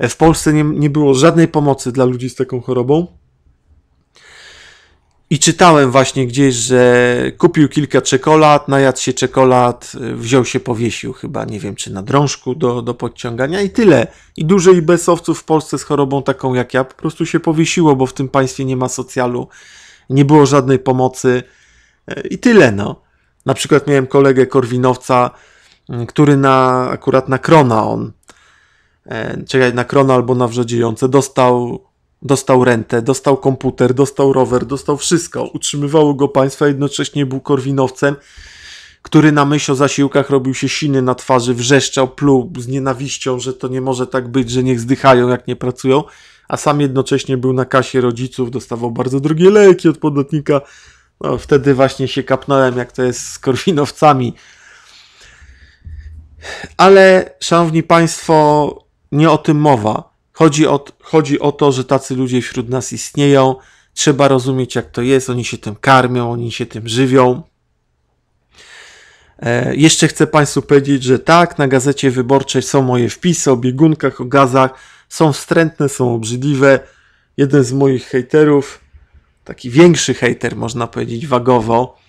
E, w Polsce nie, nie było żadnej pomocy dla ludzi z taką chorobą. I czytałem właśnie gdzieś, że kupił kilka czekolad, najadł się czekolad, e, wziął się, powiesił chyba, nie wiem czy na drążku do, do podciągania i tyle. I dużo IBS-owców w Polsce z chorobą taką jak ja po prostu się powiesiło, bo w tym państwie nie ma socjalu, nie było żadnej pomocy e, i tyle no. Na przykład miałem kolegę korwinowca, który na, akurat na Krona on E, czekaj na krona albo na wrzodziejące, dostał, dostał rentę, dostał komputer, dostał rower, dostał wszystko. Utrzymywało go państwo, jednocześnie był korwinowcem, który na myśl o zasiłkach robił się siny na twarzy, wrzeszczał, pluł z nienawiścią, że to nie może tak być, że niech zdychają jak nie pracują, a sam jednocześnie był na kasie rodziców, dostawał bardzo drogie leki od podatnika. No, wtedy właśnie się kapnąłem, jak to jest z korwinowcami. Ale, szanowni państwo, nie o tym mowa. Chodzi o, chodzi o to, że tacy ludzie wśród nas istnieją. Trzeba rozumieć, jak to jest. Oni się tym karmią, oni się tym żywią. E, jeszcze chcę Państwu powiedzieć, że tak, na gazecie wyborczej są moje wpisy o biegunkach, o gazach. Są wstrętne, są obrzydliwe. Jeden z moich hejterów, taki większy hejter, można powiedzieć, wagowo,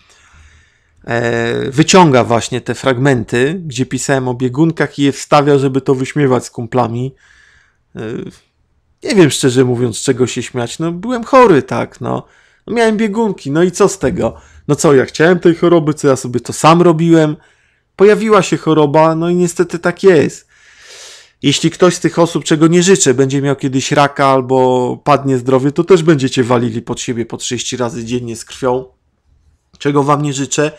E, wyciąga właśnie te fragmenty, gdzie pisałem o biegunkach i je wstawia, żeby to wyśmiewać z kumplami. E, nie wiem szczerze mówiąc, czego się śmiać. No, byłem chory, tak, no. no. Miałem biegunki, no i co z tego? No co, ja chciałem tej choroby, co ja sobie to sam robiłem. Pojawiła się choroba, no i niestety tak jest. Jeśli ktoś z tych osób, czego nie życzę, będzie miał kiedyś raka albo padnie zdrowie, to też będziecie walili pod siebie po 30 razy dziennie z krwią czego wam nie życzę,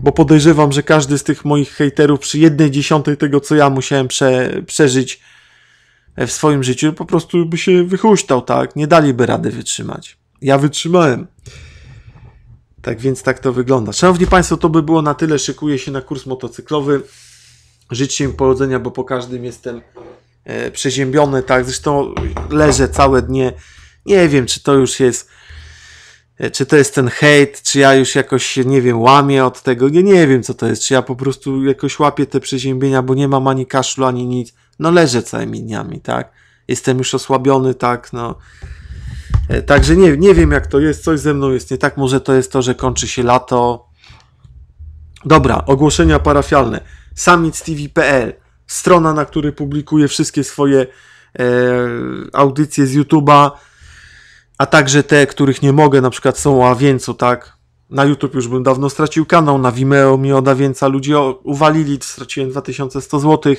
bo podejrzewam, że każdy z tych moich hejterów przy jednej dziesiątej tego, co ja musiałem prze, przeżyć e, w swoim życiu, po prostu by się wychuśtał, tak? Nie daliby rady wytrzymać. Ja wytrzymałem. Tak więc tak to wygląda. Szanowni Państwo, to by było na tyle. Szykuję się na kurs motocyklowy. Życzcie mi powodzenia, bo po każdym jestem e, przeziębiony, tak? Zresztą leżę całe dnie. Nie wiem, czy to już jest E, czy to jest ten hejt, czy ja już jakoś się, nie wiem, łamię od tego, nie nie wiem co to jest, czy ja po prostu jakoś łapię te przeziębienia, bo nie mam ani kaszlu, ani nic, no leżę całymi dniami, tak, jestem już osłabiony, tak, no, e, także nie, nie wiem jak to jest, coś ze mną jest nie tak, może to jest to, że kończy się lato, dobra, ogłoszenia parafialne, summitstv.pl, strona, na której publikuję wszystkie swoje e, audycje z YouTube'a, a także te, których nie mogę, na przykład są o Awieńcu, tak? Na YouTube już bym dawno stracił kanał, na Vimeo mi od Awieńca ludzie uwalili, straciłem 2100 zł.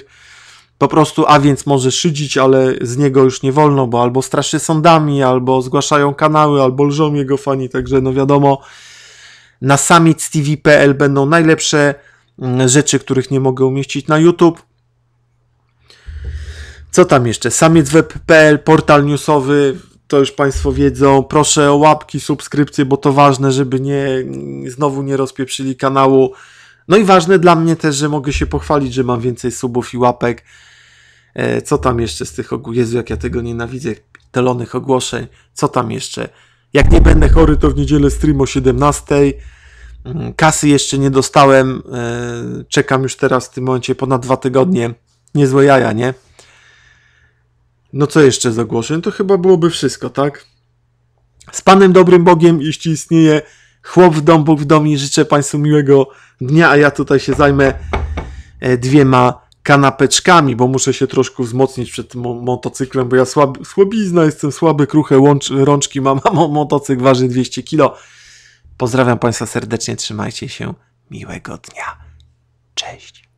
Po prostu Awieńc może szydzić, ale z niego już nie wolno, bo albo straszy sądami, albo zgłaszają kanały, albo lżą jego fani, także no wiadomo, na summitstv.pl będą najlepsze mm, rzeczy, których nie mogę umieścić na YouTube. Co tam jeszcze? Samiecweb.pl, portal newsowy, to już Państwo wiedzą. Proszę o łapki, subskrypcje, bo to ważne, żeby nie znowu nie rozpieprzyli kanału. No i ważne dla mnie też, że mogę się pochwalić, że mam więcej subów i łapek. E, co tam jeszcze z tych ogłoszeń Jezu, jak ja tego nienawidzę, telonych ogłoszeń. Co tam jeszcze? Jak nie będę chory, to w niedzielę stream o 17. Mm, kasy jeszcze nie dostałem. E, czekam już teraz w tym momencie ponad dwa tygodnie. Niezłe jaja, nie? No co jeszcze z ogłoszeń? No to chyba byłoby wszystko, tak? Z Panem Dobrym Bogiem, jeśli istnieje chłop w dom, Bóg w dom i życzę Państwu miłego dnia, a ja tutaj się zajmę e, dwiema kanapeczkami, bo muszę się troszkę wzmocnić przed motocyklem, bo ja słab, słabizna, jestem słaby, kruche łącz, rączki mam, a motocykl waży 200 kg. Pozdrawiam Państwa serdecznie, trzymajcie się, miłego dnia. Cześć.